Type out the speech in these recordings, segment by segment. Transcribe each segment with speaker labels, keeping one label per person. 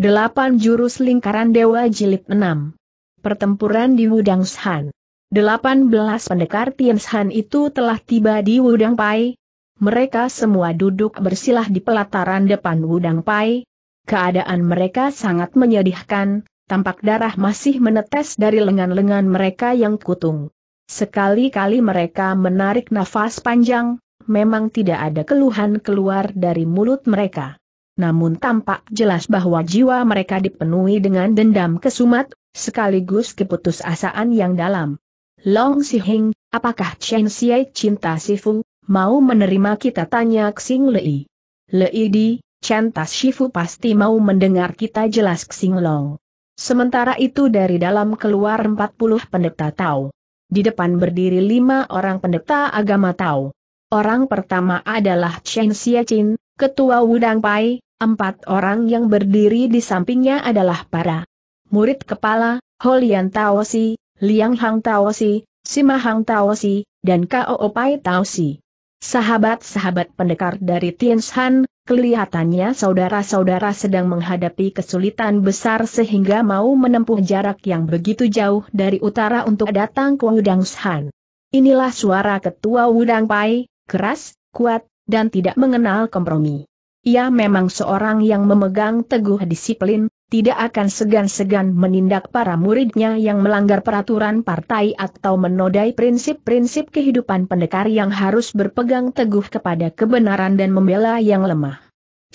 Speaker 1: Delapan jurus lingkaran dewa jilid 6. Pertempuran di Wudang Shan. Delapan pendekar Tian Shan itu telah tiba di Wudang Pai. Mereka semua duduk bersilah di pelataran depan Wudang Pai. Keadaan mereka sangat menyedihkan, tampak darah masih menetes dari lengan-lengan mereka yang kutung. Sekali-kali mereka menarik nafas panjang, memang tidak ada keluhan keluar dari mulut mereka namun tampak jelas bahwa jiwa mereka dipenuhi dengan dendam kesumat, sekaligus keputusasaan yang dalam. Long Si apakah Chen Xiai cinta Sifu, mau menerima kita tanya Xing Lei? Lei di, Chen Sifu pasti mau mendengar kita jelas Xing Long. Sementara itu dari dalam keluar 40 pendeta Tao. Di depan berdiri lima orang pendeta agama Tao. Orang pertama adalah Chen Xiechin, ketua Wudang Pai, Empat orang yang berdiri di sampingnya adalah para murid kepala, Holian Taosi, Liang Hang Taosi, Sima Hang Taosi, dan Kao Pai Taosi. Sahabat-sahabat pendekar dari Tianshan, kelihatannya saudara-saudara sedang menghadapi kesulitan besar sehingga mau menempuh jarak yang begitu jauh dari utara untuk datang ke Wudangshan. Inilah suara ketua Wudang Pai, keras, kuat, dan tidak mengenal kompromi. Ia memang seorang yang memegang teguh disiplin, tidak akan segan-segan menindak para muridnya yang melanggar peraturan partai atau menodai prinsip-prinsip kehidupan pendekar yang harus berpegang teguh kepada kebenaran dan membela yang lemah.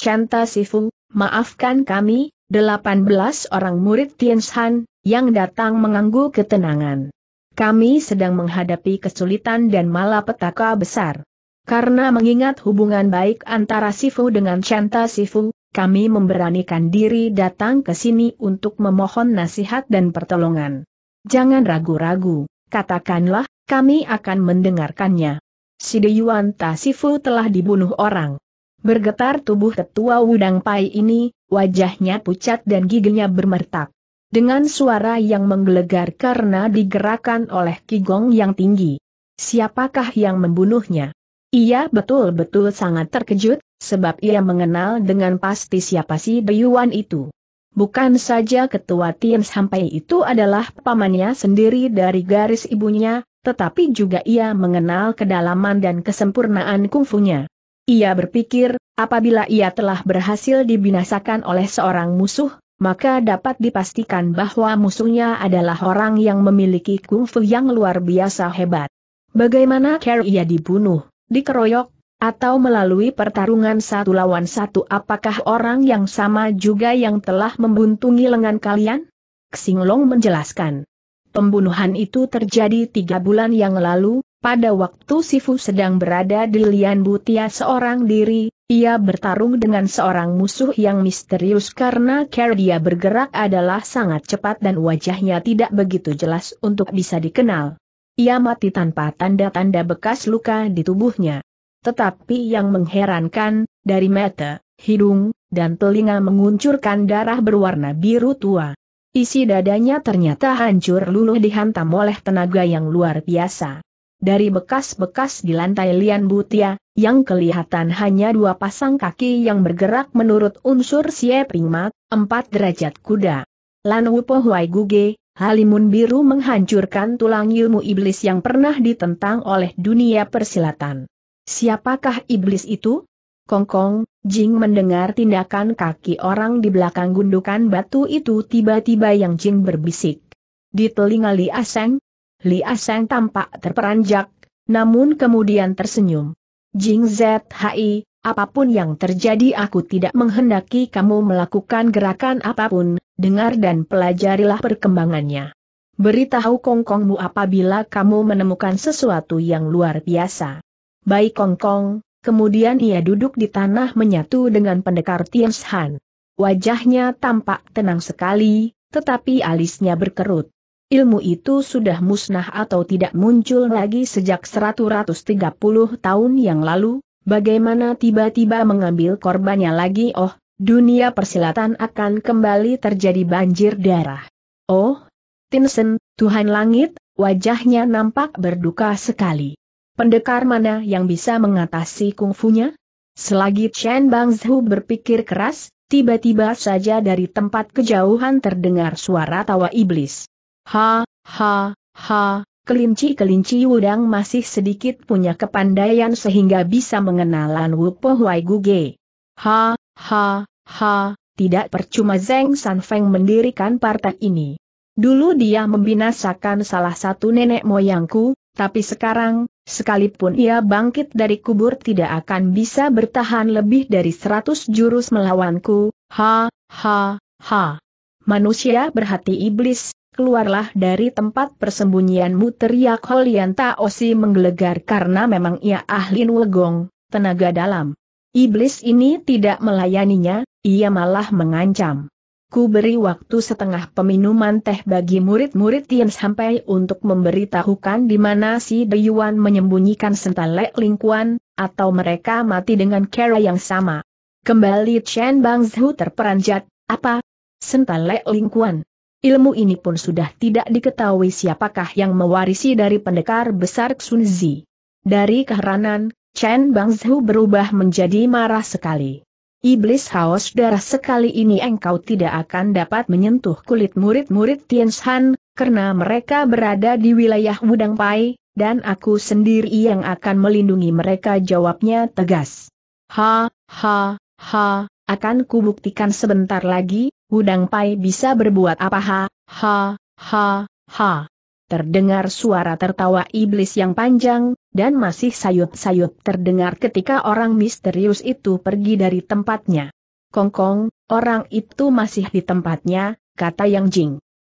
Speaker 1: Chanta Sifu, maafkan kami, 18 orang murid Tianshan, yang datang mengganggu ketenangan. Kami sedang menghadapi kesulitan dan malapetaka besar. Karena mengingat hubungan baik antara Sifu dengan Chanta Sifu, kami memberanikan diri datang ke sini untuk memohon nasihat dan pertolongan. Jangan ragu-ragu, katakanlah, kami akan mendengarkannya. Sideyuan Sifu telah dibunuh orang. Bergetar tubuh ketua Wudang Pai ini, wajahnya pucat dan giginya bermertak. Dengan suara yang menggelegar karena digerakkan oleh Kigong yang tinggi. Siapakah yang membunuhnya? Ia betul-betul sangat terkejut, sebab ia mengenal dengan pasti siapa si Beyuan itu. Bukan saja ketua Tian sampai itu adalah pamannya sendiri dari garis ibunya, tetapi juga ia mengenal kedalaman dan kesempurnaan kungfunya. Ia berpikir, apabila ia telah berhasil dibinasakan oleh seorang musuh, maka dapat dipastikan bahwa musuhnya adalah orang yang memiliki kungfu yang luar biasa hebat. Bagaimana care ia dibunuh? dikeroyok, atau melalui pertarungan satu lawan satu apakah orang yang sama juga yang telah membuntungi lengan kalian? Xinglong menjelaskan. Pembunuhan itu terjadi tiga bulan yang lalu, pada waktu Sifu sedang berada di Lian Butia seorang diri, ia bertarung dengan seorang musuh yang misterius karena cara dia bergerak adalah sangat cepat dan wajahnya tidak begitu jelas untuk bisa dikenal. Ia mati tanpa tanda-tanda bekas luka di tubuhnya. Tetapi yang mengherankan, dari mata, hidung, dan telinga menguncurkan darah berwarna biru tua. Isi dadanya ternyata hancur luluh dihantam oleh tenaga yang luar biasa. Dari bekas-bekas di lantai lian butia, yang kelihatan hanya dua pasang kaki yang bergerak menurut unsur sieping mat, empat derajat kuda. Lan Wupo Huai Guge, Halimun biru menghancurkan tulang ilmu iblis yang pernah ditentang oleh dunia persilatan. Siapakah iblis itu? Kongkong, Jing mendengar tindakan kaki orang di belakang gundukan batu itu tiba-tiba yang Jing berbisik. Di telinga Li Aseng, Li Aseng tampak terperanjak, namun kemudian tersenyum. Jing ZHI, apapun yang terjadi aku tidak menghendaki kamu melakukan gerakan apapun, dengar dan pelajarilah perkembangannya. Beritahu kongkongmu apabila kamu menemukan sesuatu yang luar biasa. Baik kongkong, kemudian ia duduk di tanah menyatu dengan pendekar Tian Shan. Wajahnya tampak tenang sekali, tetapi alisnya berkerut. Ilmu itu sudah musnah atau tidak muncul lagi sejak 130 tahun yang lalu, bagaimana tiba-tiba mengambil korbannya lagi oh, dunia persilatan akan kembali terjadi banjir darah. Oh, Tinsen, Tuhan Langit, wajahnya nampak berduka sekali. Pendekar mana yang bisa mengatasi kungfunya? Selagi Chen Bangzhu berpikir keras, tiba-tiba saja dari tempat kejauhan terdengar suara tawa iblis. Ha, ha, ha, kelinci-kelinci udang masih sedikit punya kepandaian sehingga bisa mengenalan Po Huai Guge. Ha, ha, ha, tidak percuma Zeng San Feng mendirikan partai ini. Dulu dia membinasakan salah satu nenek moyangku, tapi sekarang, sekalipun ia bangkit dari kubur tidak akan bisa bertahan lebih dari seratus jurus melawanku, ha, ha, ha. Manusia berhati iblis, keluarlah dari tempat persembunyianmu teriak Holian Taosi menggelegar karena memang ia ahli nulegong, tenaga dalam. Iblis ini tidak melayaninya, ia malah mengancam. Ku beri waktu setengah peminuman teh bagi murid-murid Tian sampai untuk memberitahukan di mana si Deyuan menyembunyikan sentalek lingkuan, atau mereka mati dengan cara yang sama. Kembali Chen Bangzhu terperanjat, apa? Sentalek lingkuan. Ilmu ini pun sudah tidak diketahui siapakah yang mewarisi dari pendekar besar Xunzi. Dari keheranan, Chen Bangzhu berubah menjadi marah sekali. Iblis haus darah sekali ini engkau tidak akan dapat menyentuh kulit murid-murid Tianshan, karena mereka berada di wilayah Wudang Pai, dan aku sendiri yang akan melindungi mereka jawabnya tegas. Ha, ha, ha, akan kubuktikan sebentar lagi, Wudang Pai bisa berbuat apa ha, ha, ha, ha terdengar suara tertawa iblis yang panjang, dan masih sayut-sayut terdengar ketika orang misterius itu pergi dari tempatnya. Kongkong, orang itu masih di tempatnya, kata Yang Jing.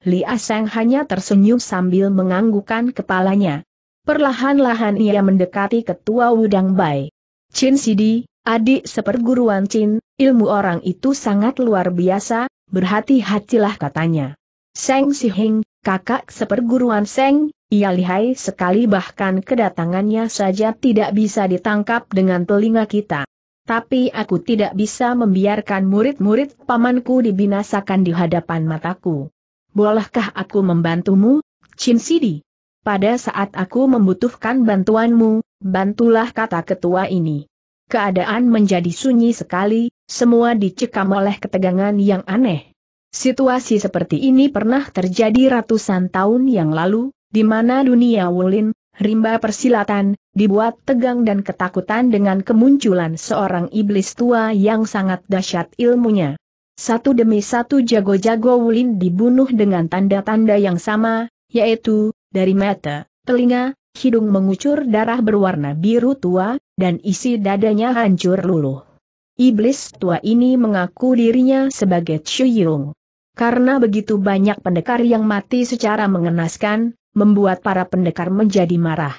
Speaker 1: Li Aseng hanya tersenyum sambil menganggukkan kepalanya. Perlahan-lahan ia mendekati ketua Wudang Bai. Chin Sidi, adik seperguruan Chin, ilmu orang itu sangat luar biasa, berhati-hatilah katanya. Seng Sihing, kakak seperguruan Seng, ia lihai sekali bahkan kedatangannya saja tidak bisa ditangkap dengan telinga kita. Tapi aku tidak bisa membiarkan murid-murid pamanku dibinasakan di hadapan mataku. Bolehkah aku membantumu, Chin Sidi? Pada saat aku membutuhkan bantuanmu, bantulah kata ketua ini. Keadaan menjadi sunyi sekali, semua dicekam oleh ketegangan yang aneh. Situasi seperti ini pernah terjadi ratusan tahun yang lalu, di mana dunia Wulin, rimba persilatan, dibuat tegang dan ketakutan dengan kemunculan seorang iblis tua yang sangat dahsyat ilmunya. Satu demi satu jago-jago Wulin dibunuh dengan tanda-tanda yang sama, yaitu, dari mata, telinga, hidung mengucur darah berwarna biru tua, dan isi dadanya hancur luluh. Iblis tua ini mengaku dirinya sebagai Chuyung. Karena begitu banyak pendekar yang mati secara mengenaskan, membuat para pendekar menjadi marah.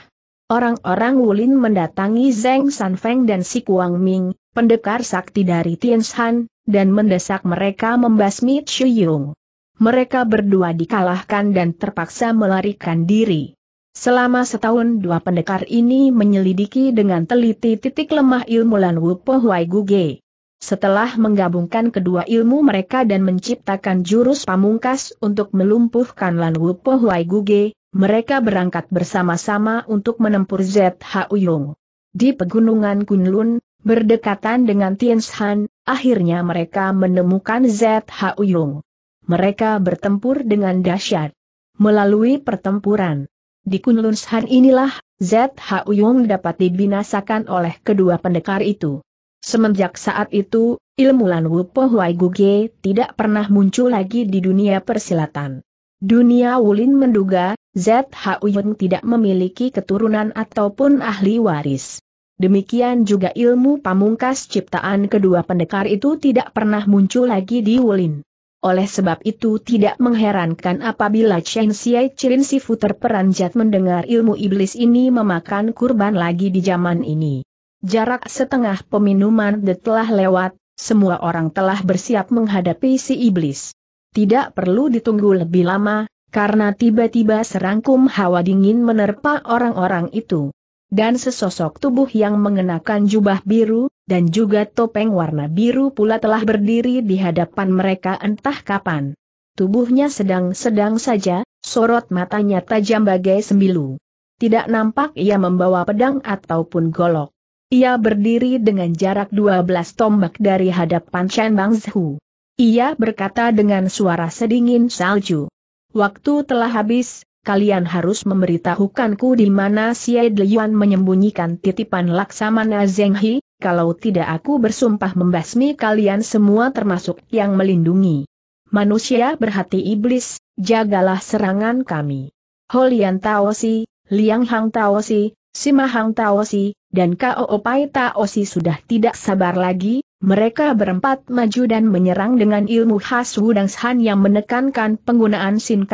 Speaker 1: Orang-orang Wulin mendatangi Zeng Sanfeng dan Si Kuang Ming, pendekar sakti dari Tianshan, dan mendesak mereka membasmi Chuyung. Mereka berdua dikalahkan dan terpaksa melarikan diri. Selama setahun dua pendekar ini menyelidiki dengan teliti titik lemah ilmu Lan Wupo Huai Guge. Setelah menggabungkan kedua ilmu mereka dan menciptakan jurus pamungkas untuk melumpuhkan Lan Wupo Huai Guge, mereka berangkat bersama-sama untuk menempuh ZH Uyung. Di pegunungan Kunlun, berdekatan dengan Tianshan, akhirnya mereka menemukan ZH Uyung. Mereka bertempur dengan dahsyat. Melalui pertempuran, di Kunlunshan inilah, ZH Uyong dapat dibinasakan oleh kedua pendekar itu. Semenjak saat itu, ilmu Lan Wu Po Huai Guge tidak pernah muncul lagi di dunia persilatan. Dunia Wulin menduga, ZH Uyong tidak memiliki keturunan ataupun ahli waris. Demikian juga ilmu pamungkas ciptaan kedua pendekar itu tidak pernah muncul lagi di Wulin. Oleh sebab itu tidak mengherankan apabila Chen Xiai Chirin Sifu terperanjat mendengar ilmu iblis ini memakan kurban lagi di zaman ini. Jarak setengah peminuman de telah lewat, semua orang telah bersiap menghadapi si iblis. Tidak perlu ditunggu lebih lama, karena tiba-tiba serangkum hawa dingin menerpa orang-orang itu dan sesosok tubuh yang mengenakan jubah biru, dan juga topeng warna biru pula telah berdiri di hadapan mereka entah kapan. Tubuhnya sedang-sedang saja, sorot matanya tajam bagai sembilu. Tidak nampak ia membawa pedang ataupun golok. Ia berdiri dengan jarak 12 tombak dari hadapan Chen Bang Zhu. Ia berkata dengan suara sedingin salju. Waktu telah habis, kalian harus memberitahukanku di mana Xie Liyuan menyembunyikan titipan Laksamana Zeng Hi, kalau tidak aku bersumpah membasmi kalian semua termasuk yang melindungi. Manusia berhati iblis, jagalah serangan kami. Holian Taosi, Liang Hang Taosi, Sima Hang Taosi, dan Kao Pai Taosi sudah tidak sabar lagi, mereka berempat maju dan menyerang dengan ilmu khas Wudang San yang menekankan penggunaan Sin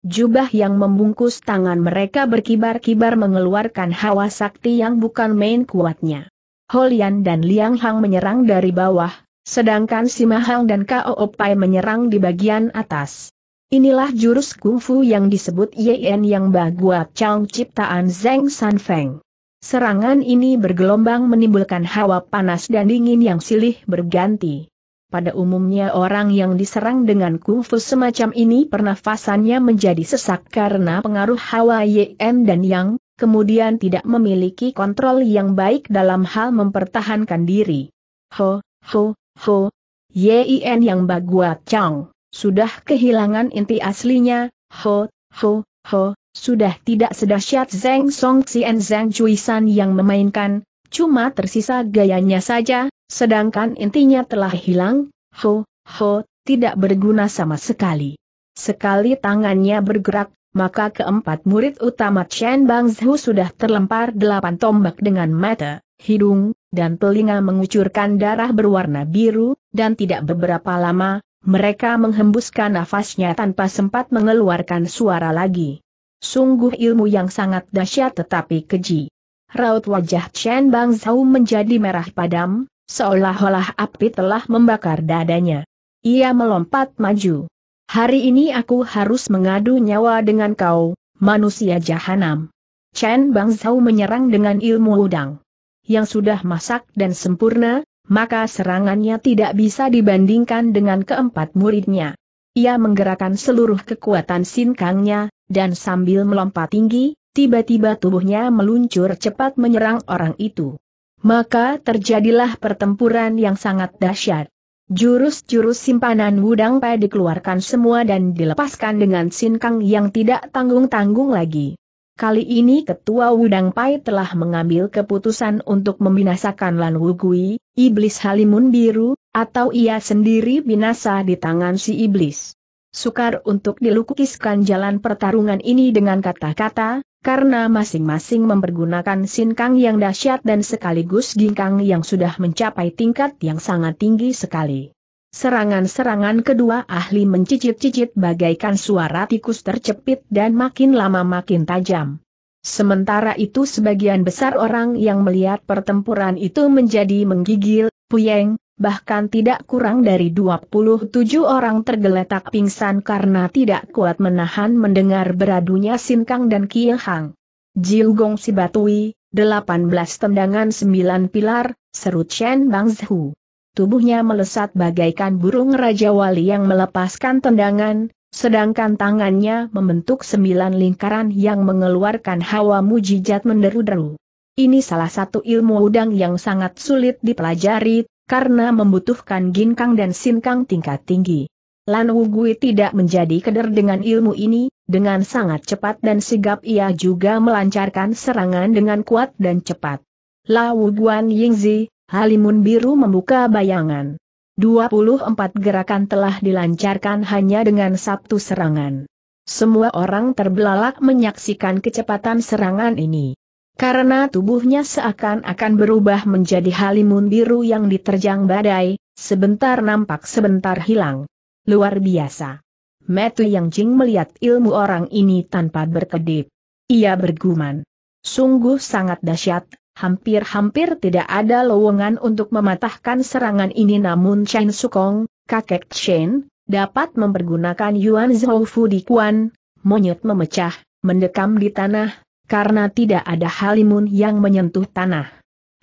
Speaker 1: Jubah yang membungkus tangan mereka berkibar-kibar mengeluarkan hawa sakti yang bukan main kuatnya. Holian dan Liang Hang menyerang dari bawah, sedangkan Sima Hang dan Kao Opai menyerang di bagian atas. Inilah jurus kungfu yang disebut Yen yang Baguat Chang ciptaan Zeng San Feng. Serangan ini bergelombang menimbulkan hawa panas dan dingin yang silih berganti. Pada umumnya orang yang diserang dengan kungfu semacam ini pernafasannya menjadi sesak karena pengaruh hawa YM dan yang, kemudian tidak memiliki kontrol yang baik dalam hal mempertahankan diri. Ho, ho, ho. Yin yang baguat Chang, sudah kehilangan inti aslinya, ho, ho, ho, sudah tidak sedahsyat Zeng Song Xian Zhang Juisan yang memainkan, cuma tersisa gayanya saja, Sedangkan intinya telah hilang, ho, ho, tidak berguna sama sekali. Sekali tangannya bergerak, maka keempat murid utama Chen Bang Zhu sudah terlempar delapan tombak dengan mata, hidung, dan telinga mengucurkan darah berwarna biru, dan tidak beberapa lama, mereka menghembuskan nafasnya tanpa sempat mengeluarkan suara lagi. Sungguh ilmu yang sangat dahsyat tetapi keji. Raut wajah Chen Bang Zhao menjadi merah padam, Seolah-olah api telah membakar dadanya. Ia melompat maju. Hari ini aku harus mengadu nyawa dengan kau, manusia jahanam. Chen Bang Zhao menyerang dengan ilmu udang. Yang sudah masak dan sempurna, maka serangannya tidak bisa dibandingkan dengan keempat muridnya. Ia menggerakkan seluruh kekuatan sinkangnya, dan sambil melompat tinggi, tiba-tiba tubuhnya meluncur cepat menyerang orang itu. Maka terjadilah pertempuran yang sangat dahsyat. Jurus-jurus simpanan Wudang Pai dikeluarkan semua dan dilepaskan dengan sinkang yang tidak tanggung-tanggung lagi. Kali ini ketua Wudang Pai telah mengambil keputusan untuk membinasakan Lan Wugui, iblis halimun biru, atau ia sendiri binasa di tangan si iblis. Sukar untuk dilukiskan jalan pertarungan ini dengan kata-kata, karena masing-masing mempergunakan sinkang yang dahsyat dan sekaligus ginkang yang sudah mencapai tingkat yang sangat tinggi sekali. Serangan-serangan kedua ahli mencicit-cicit bagaikan suara tikus tercepit dan makin lama makin tajam. Sementara itu sebagian besar orang yang melihat pertempuran itu menjadi menggigil, puyeng, bahkan tidak kurang dari 27 orang tergeletak pingsan karena tidak kuat menahan mendengar beradunya Sinkang dan Kielhang. Jilgong Batui, 18 tendangan 9 pilar, seru Chen Bang Zhu. Tubuhnya melesat bagaikan burung Raja Wali yang melepaskan tendangan, sedangkan tangannya membentuk sembilan lingkaran yang mengeluarkan hawa mujijat menderu-deru. Ini salah satu ilmu udang yang sangat sulit dipelajari, karena membutuhkan ginkang dan sinkang tingkat tinggi. Lan Wugui tidak menjadi keder dengan ilmu ini, dengan sangat cepat dan sigap ia juga melancarkan serangan dengan kuat dan cepat. La Guan Yingzi, Halimun Biru membuka bayangan. 24 gerakan telah dilancarkan hanya dengan satu serangan. Semua orang terbelalak menyaksikan kecepatan serangan ini. Karena tubuhnya seakan-akan berubah menjadi halimun biru yang diterjang badai, sebentar nampak sebentar hilang. Luar biasa. Metu Yang Jing melihat ilmu orang ini tanpa berkedip. Ia berguman. Sungguh sangat dahsyat, hampir-hampir tidak ada lowongan untuk mematahkan serangan ini namun Chen Sukong, kakek Chen, dapat mempergunakan Yuan Fu di Kuan, monyet memecah, mendekam di tanah, karena tidak ada halimun yang menyentuh tanah.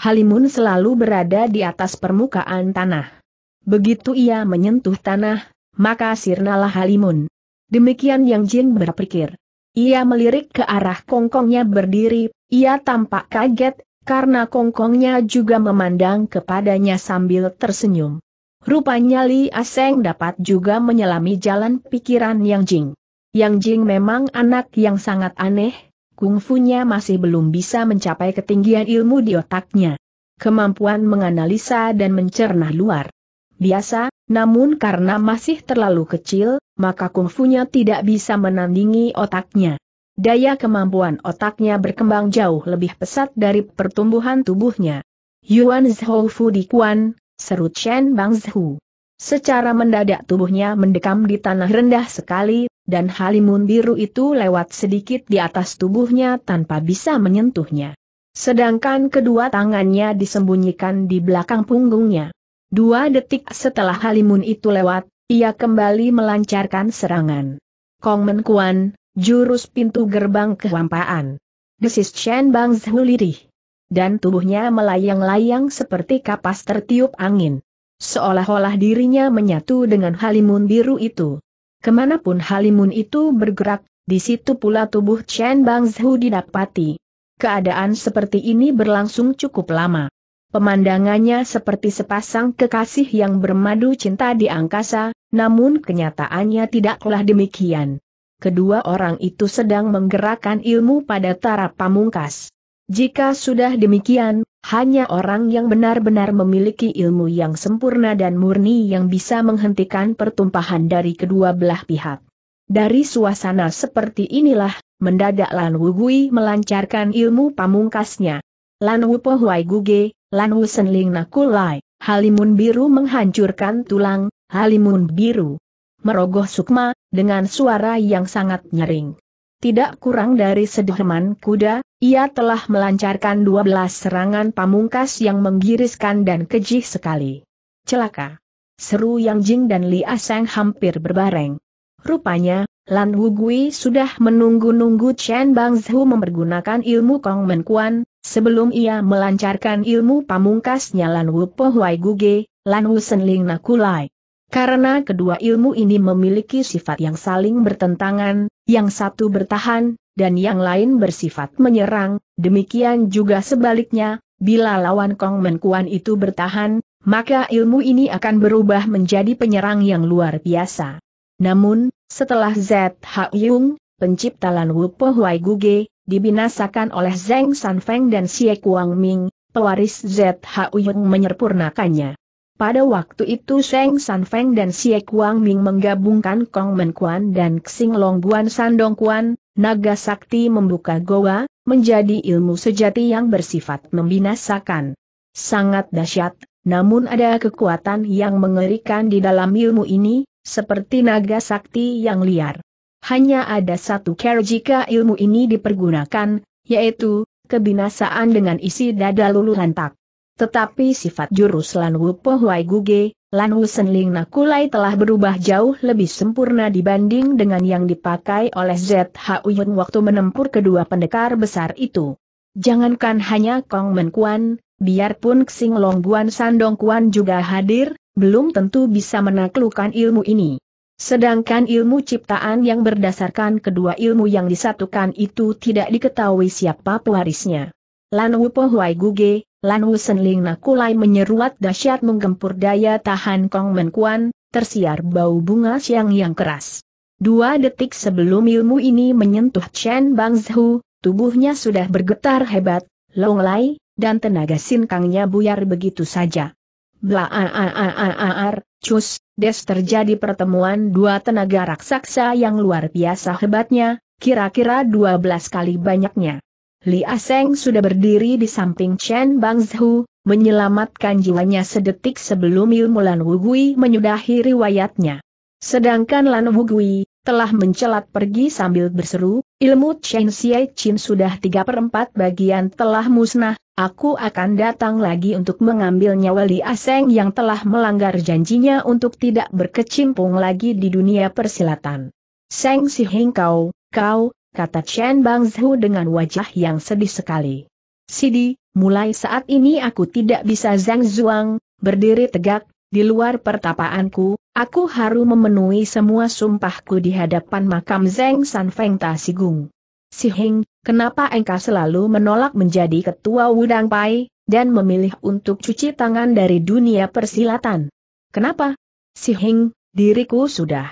Speaker 1: Halimun selalu berada di atas permukaan tanah. Begitu ia menyentuh tanah, maka sirnalah halimun. Demikian yang Jin berpikir. Ia melirik ke arah kongkongnya berdiri, ia tampak kaget, karena kongkongnya juga memandang kepadanya sambil tersenyum. Rupanya Li Aseng dapat juga menyelami jalan pikiran Yang Jing. Yang Jing memang anak yang sangat aneh, kungfunya masih belum bisa mencapai ketinggian ilmu di otaknya. Kemampuan menganalisa dan mencerna luar biasa, namun karena masih terlalu kecil, maka kungfunya tidak bisa menandingi otaknya. Daya kemampuan otaknya berkembang jauh lebih pesat dari pertumbuhan tubuhnya. Yuan Zhou Fu di Kuan, serut Shen Bang Zhu. Secara mendadak tubuhnya mendekam di tanah rendah sekali, dan halimun biru itu lewat sedikit di atas tubuhnya tanpa bisa menyentuhnya. Sedangkan kedua tangannya disembunyikan di belakang punggungnya. Dua detik setelah halimun itu lewat, ia kembali melancarkan serangan. Kongmen Kuan, jurus pintu gerbang kehampaan. Desis Chen Bang Zhulirih. Dan tubuhnya melayang-layang seperti kapas tertiup angin. Seolah-olah dirinya menyatu dengan halimun biru itu. Kemanapun Halimun itu bergerak, di situ pula tubuh Chen Bangzhu didapati. Keadaan seperti ini berlangsung cukup lama. Pemandangannya seperti sepasang kekasih yang bermadu cinta di angkasa, namun kenyataannya tidaklah demikian. Kedua orang itu sedang menggerakkan ilmu pada taraf pamungkas. Jika sudah demikian, hanya orang yang benar-benar memiliki ilmu yang sempurna dan murni yang bisa menghentikan pertumpahan dari kedua belah pihak. Dari suasana seperti inilah, mendadak Lan Wu Gui melancarkan ilmu pamungkasnya. Lan Wu Po Huai Guge, Lan Wu Senling Nakulai, Halimun Biru menghancurkan tulang, Halimun Biru. Merogoh sukma, dengan suara yang sangat nyering tidak kurang dari sederman kuda, ia telah melancarkan 12 serangan pamungkas yang menggiriskan dan kejih sekali. Celaka! Seru Yang Jing dan Li Aseng hampir berbareng. Rupanya, Lan Wugui sudah menunggu-nunggu Chen Bang Bangzhu mempergunakan ilmu Kong Men Kuan, sebelum ia melancarkan ilmu pamungkasnya Lan Wu Po Huai Guge, Lan Wu Sen Nakulai. Karena kedua ilmu ini memiliki sifat yang saling bertentangan, yang satu bertahan, dan yang lain bersifat menyerang, demikian juga sebaliknya, bila lawan Kong Menkuan itu bertahan, maka ilmu ini akan berubah menjadi penyerang yang luar biasa. Namun, setelah ZH Yung, pencipta Lan Wu Po Huai Guge, dibinasakan oleh Zeng San Feng dan Xie Kuang Ming, pewaris ZH Yung menyempurnakannya. Pada waktu itu Seng San Feng dan Xie Kuang Ming menggabungkan Kong Men Kuan dan Xing Long Guan Sandong Kuan, naga sakti membuka goa, menjadi ilmu sejati yang bersifat membinasakan. Sangat dahsyat, namun ada kekuatan yang mengerikan di dalam ilmu ini, seperti naga sakti yang liar. Hanya ada satu cara jika ilmu ini dipergunakan, yaitu, kebinasaan dengan isi dada luluh lantak. Tetapi sifat jurus Lan Wu Po Guge, Lan Wu Senling Nakulai telah berubah jauh lebih sempurna dibanding dengan yang dipakai oleh ZH Uyun waktu menempur kedua pendekar besar itu. Jangankan hanya Kong Men Kuan, biarpun Xing Long Guan Sandong Kuan juga hadir, belum tentu bisa menaklukkan ilmu ini. Sedangkan ilmu ciptaan yang berdasarkan kedua ilmu yang disatukan itu tidak diketahui siapa pewarisnya. Lan Wu Po Guge, Lan Wu Ling Nakulai menyeruat dahsyat menggempur daya tahan Kong Men Kuan, tersiar bau bunga siang yang keras. Dua detik sebelum ilmu ini menyentuh Chen Bang Zhu, tubuhnya sudah bergetar hebat, Long Lai, dan tenaga sinkangnya buyar begitu saja. r, cus, des terjadi pertemuan dua tenaga raksasa yang luar biasa hebatnya, kira-kira dua belas kali banyaknya. Li Aseng sudah berdiri di samping Chen Bangzhu, menyelamatkan jiwanya sedetik sebelum ilmu Lan Wugui menyudahi riwayatnya. Sedangkan Lan Wugui, telah mencelat pergi sambil berseru, ilmu Chen Xie Chin sudah tiga perempat bagian telah musnah, aku akan datang lagi untuk mengambil nyawa Li Aseng yang telah melanggar janjinya untuk tidak berkecimpung lagi di dunia persilatan. Seng si Hing kau, kau, kata Chen Bangzhu dengan wajah yang sedih sekali. Sidi, mulai saat ini aku tidak bisa Zhang Zhuang, berdiri tegak, di luar pertapaanku, aku harus memenuhi semua sumpahku di hadapan makam Zeng San Feng Tasigung. Si Hing, kenapa engkau selalu menolak menjadi ketua Wudang Pai, dan memilih untuk cuci tangan dari dunia persilatan? Kenapa? Si Hing, diriku sudah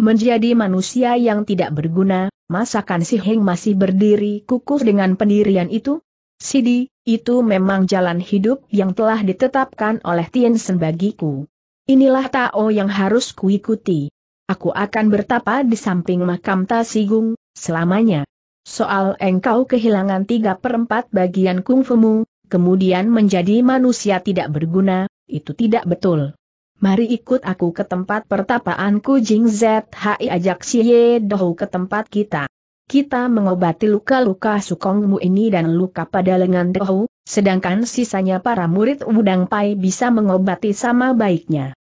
Speaker 1: menjadi manusia yang tidak berguna, masakan si Heng masih berdiri kukuh dengan pendirian itu? Sidi, itu memang jalan hidup yang telah ditetapkan oleh Sen bagiku. Inilah Tao yang harus kuikuti. Aku akan bertapa di samping makam Tasigung, selamanya. Soal engkau kehilangan tiga perempat bagian kungfumu, kemudian menjadi manusia tidak berguna, itu tidak betul. Mari ikut aku ke tempat pertapaanku Jing ZHI ajak si Ye Dohu ke tempat kita. Kita mengobati luka-luka sukongmu ini dan luka pada lengan Dohu, sedangkan sisanya para murid Wudang Pai bisa mengobati sama baiknya.